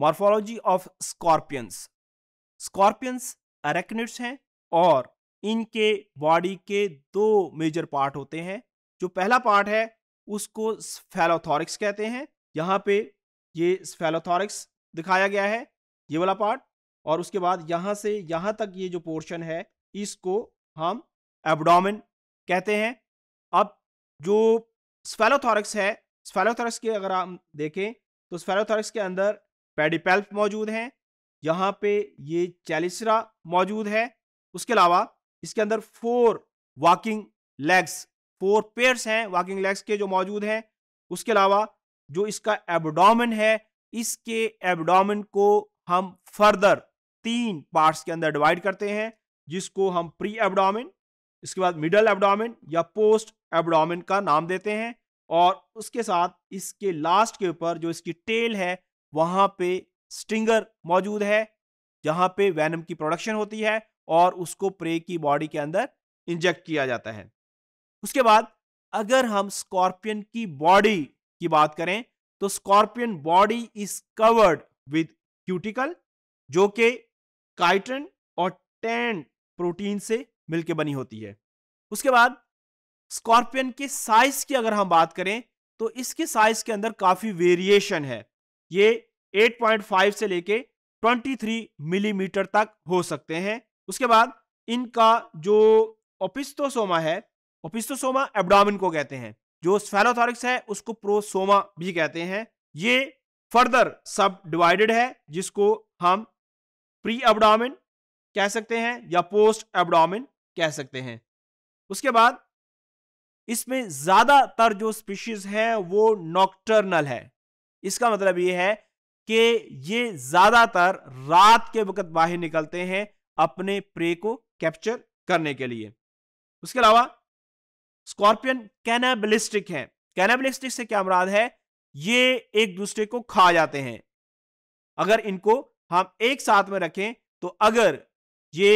morphology of scorpions scorpions arachnids हैं और इनके बॉडी के दो मेजर पार्ट होते हैं जो पहला पार्ट है उसको स्फेलोथोरिक्स कहते हैं यहाँ पे ये स्फेलोथोरिक्स दिखाया गया है ये वाला पार्ट और उसके बाद यहाँ से यहाँ तक ये जो पोर्शन है इसको हम एबडोमिन कहते हैं अब जो स्फेलोथोरिक्स है स्फेलोथोरिक्स के अगर हम देखें तो स्फेलोथोरिक्स के अंदर पेडिपेल्फ मौजूद हैं यहाँ पे ये चैलिसरा मौजूद है उसके अलावा इसके अंदर four walking legs four pairs हैं वॉकिंग लेग्स के जो मौजूद हैं उसके अलावा जो इसका एबडोमन है इसके एबडोमन को हम फर्दर तीन पार्ट्स के अंदर डिवाइड करते हैं जिसको हम प्री एबडोमिन इसके बाद मिडल एबडोमिन या पोस्ट एबडोमिन का नाम देते हैं और उसके साथ इसके लास्ट के ऊपर जो इसकी टेल है वहां पे स्टिंगर मौजूद है जहां पे वैनम की प्रोडक्शन होती है और उसको प्रे की बॉडी के अंदर इंजेक्ट किया जाता है उसके बाद अगर हम स्कॉर्पियन की बॉडी की बात करें तो scorpion body is covered with cuticle जो कि काइटन और टेन प्रोटीन से मिलकर बनी होती है उसके बाद स्कॉर्पियन के साइज की अगर हम बात करें तो इसके साइज के अंदर काफी वेरिएशन है ये 8.5 से लेके 23 मिलीमीटर mm तक हो सकते हैं उसके बाद इनका जो ओपिस्तोसोमा है ओपिस्तोसोमा एबडामिन को कहते हैं जो स्फेलोथोरिक्स है उसको प्रोसोमा भी कहते हैं ये फर्दर सब डिवाइडेड है जिसको हम प्री एबडामिन कह सकते हैं या पोस्ट एबडामिन कह सकते हैं उसके बाद इसमें ज़्यादातर जो स्पीशीज है वो नॉक्टर्नल है इसका मतलब ये है कि ये ज्यादातर रात के वक्त बाहर निकलते हैं अपने प्रे को कैप्चर करने के लिए उसके अलावा स्कॉर्पियन कैनाबिलिस्टिक है कैनाबिलिस्टिक से क्या मुराद है ये एक दूसरे को खा जाते हैं अगर इनको हम एक साथ में रखें तो अगर ये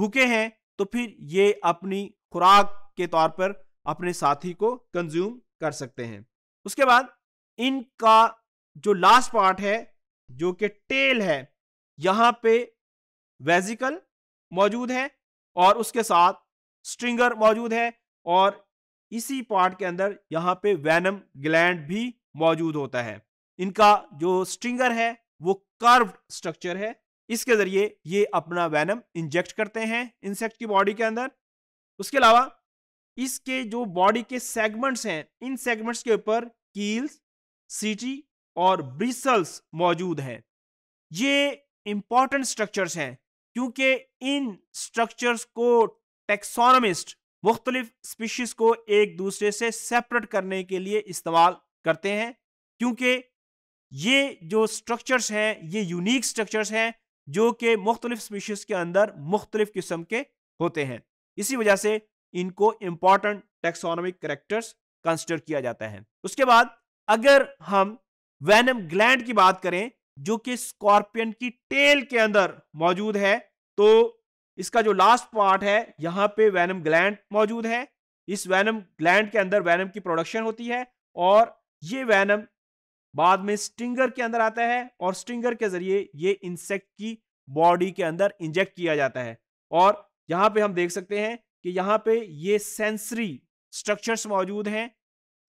भूखे हैं तो फिर ये अपनी खुराक के तौर पर अपने साथी को कंज्यूम कर सकते हैं उसके बाद इनका जो लास्ट पार्ट है जो कि टेल है यहां पे वेजिकल मौजूद है और उसके साथ स्ट्रिंगर मौजूद है और इसी पार्ट के अंदर यहां पे वैनम ग्लैंड भी मौजूद होता है इनका जो स्ट्रिंगर है वो कर्व्ड स्ट्रक्चर है इसके ज़रिए ये अपना वैनम इंजेक्ट करते हैं इंसेक्ट की बॉडी के अंदर उसके अलावा इसके जो बॉडी के सेगमेंट्स हैं इन सेगमेंट्स के ऊपर कील्स सीटी और ब्रिसल्स मौजूद हैं ये इंपॉर्टेंट स्ट्रक्चर्स हैं क्योंकि इन स्ट्रक्चर्स को टेक्सोनमिस्ट मुख्तलिफ स्पीशीज को एक दूसरे से सेपरेट करने के लिए इस्तेमाल करते हैं क्योंकि ये जो स्ट्रक्चर्स हैं ये यूनिक स्ट्रक्चर्स हैं जो कि मुख्तलिफ स्पीशीज़ के अंदर मुख्तलिफ किस्म के होते हैं इसी वजह से इनको इंपॉर्टेंट टेक्सोनॉमिक करेक्टर्स कंसिडर किया जाता है उसके बाद अगर हम वेनम ग्लैंड की बात करें जो कि स्कॉर्पियन की टेल के अंदर मौजूद है तो इसका जो लास्ट पार्ट है यहां पे वैनम ग्लैंड मौजूद है इस वैनम ग्लैंड के अंदर वैनम की प्रोडक्शन होती है और ये वैनम बाद में स्टिंगर के अंदर आता है और स्टिंगर के जरिए ये इंसेक्ट की बॉडी के अंदर इंजेक्ट किया जाता है और यहां पे हम देख सकते हैं कि यहां पे ये सेंसरी स्ट्रक्चर्स मौजूद हैं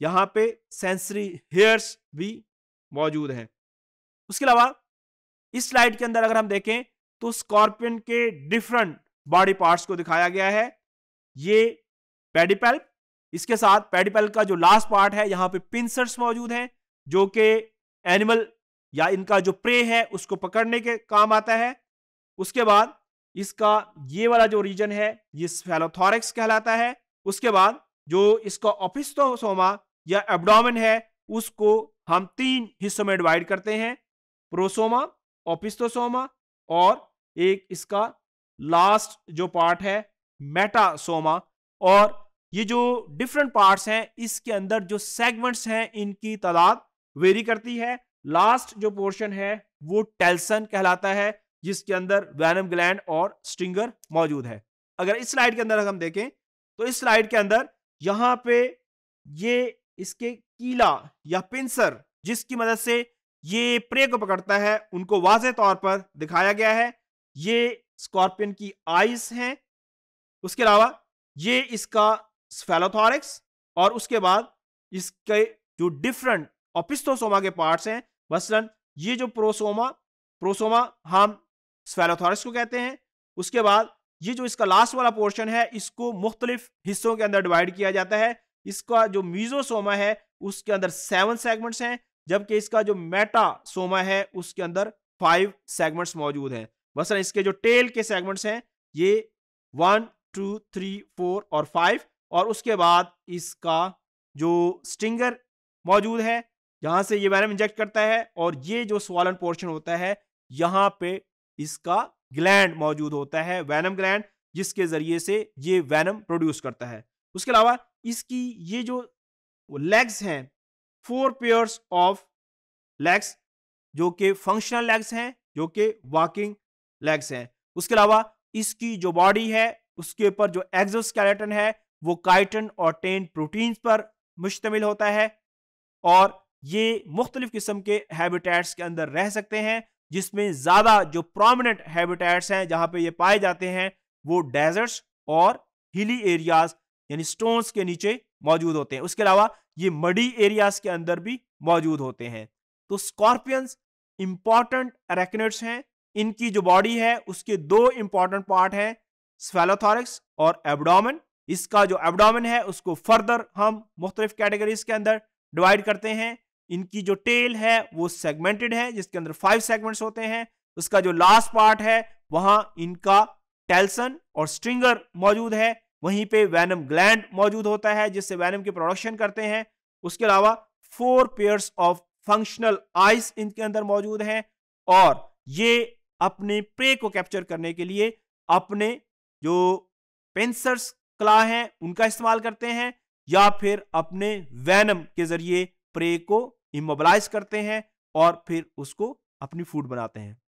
यहां पे सेंसरी हेयर्स भी मौजूद है उसके अलावा इस स्लाइड के अंदर अगर हम देखें तो स्कॉर्पियन के डिफरेंट बॉडी पार्ट्स को दिखाया गया है ये पेडिपेल इसके साथ पेडिपेल का जो लास्ट पार्ट है यहाँ पे पिंसर्स मौजूद हैं जो कि एनिमल या इनका जो प्रे है उसको पकड़ने के काम आता है उसके बाद इसका ये वाला जो रीजन है ये फेलोथॉरिक्स कहलाता है उसके बाद जो इसका ऑफिस्टोसोमा या एबडोमिन है उसको हम तीन हिस्सों में डिवाइड करते हैं प्रोसोमा ओपिस्तोसोमा और एक इसका लास्ट जो पार्ट है मेटासोमा और ये जो डिफरेंट पार्ट्स हैं इसके अंदर जो सेगमेंट्स हैं इनकी तादाद वेरी करती है लास्ट जो पोर्शन है वो टेल्सन कहलाता है जिसके अंदर वैनम ग्लैंड और स्टिंगर मौजूद है अगर इस स्लाइड के अंदर हम देखें तो इस स्लाइड के अंदर यहां पे ये इसके कीला या पिंसर जिसकी मदद से ये प्रे को पकड़ता है उनको वाज तौर पर दिखाया गया है ये स्कॉर्पियन की आइस हैं उसके अलावा ये इसका स्फेलोथॉरिक्स और उसके बाद इसके जो डिफरेंट ऑपिस्तोसोमा के पार्ट्स हैं मसलन ये जो प्रोसोमा प्रोसोमा हम स्फेलोथॉरिक्स को कहते हैं उसके बाद ये जो इसका लास्ट वाला पोर्शन है इसको मुख्तलिफ हिस्सों के अंदर डिवाइड किया जाता है इसका जो मीजोसोमा है उसके अंदर सेवन सेगमेंट्स हैं जबकि इसका जो मेटासोमा है उसके अंदर फाइव सेगमेंट्स मौजूद हैं बस इसके जो टेल के सेगमेंट्स हैं ये वन टू थ्री फोर और फाइव और उसके बाद इसका जो स्टिंगर मौजूद है यहाँ से ये वैनम इंजेक्ट करता है और ये जो स्वालन पोर्शन होता है यहाँ पे इसका ग्लैंड मौजूद होता है वैनम ग्लैंड जिसके ज़रिए से ये वैनम प्रोड्यूस करता है उसके अलावा इसकी ये जो लेग्स हैं फोर पेयर्स ऑफ लेग्स जो कि फंक्शनल लेग्स हैं जो कि वॉकिंग लेग्स हैं उसके अलावा इसकी जो बॉडी है उसके ऊपर जो एक्सोस्केलेटन है वो काइटन और टेन प्रोटीन्स पर मुश्तमिल होता है और ये मुख्तलिफ किस्म के हैबिटेट्स के अंदर रह सकते हैं जिसमें ज़्यादा जो प्रोमिनेंट हैबिटेट्स हैं जहाँ पे ये पाए जाते हैं वो डेजर्ट्स और हिली एरियाज यानी स्टोन्स के नीचे मौजूद होते हैं उसके अलावा ये मडी एरियाज के अंदर भी मौजूद होते हैं तो स्कॉर्पियंस इंपॉर्टेंट अरेक्नेट्स हैं इनकी जो बॉडी है उसके दो इंपॉर्टेंट पार्ट हैं स्वेलोथॉरिक्स और एबडोमन इसका जो एबडोमन है उसको फर्दर हम मुख्तलिफ कैटेगरीज के अंदर डिवाइड करते हैं इनकी जो टेल है वो सेगमेंटेड है जिसके अंदर फाइव सेगमेंट्स होते हैं उसका जो लास्ट पार्ट है वहां इनका टेल्सन और स्ट्रिंगर मौजूद है वहीं पे वैनम ग्लैंड मौजूद होता है जिससे वैनम के प्रोडक्शन करते हैं उसके अलावा four pairs of functional eyes इनके अंदर मौजूद हैं और ये अपने प्रे को कैप्चर करने के लिए अपने जो पेंसर्स क्ला हैं उनका इस्तेमाल करते हैं या फिर अपने वैनम के जरिए प्रे को इमोबलाइज करते हैं और फिर उसको अपनी फूड बनाते हैं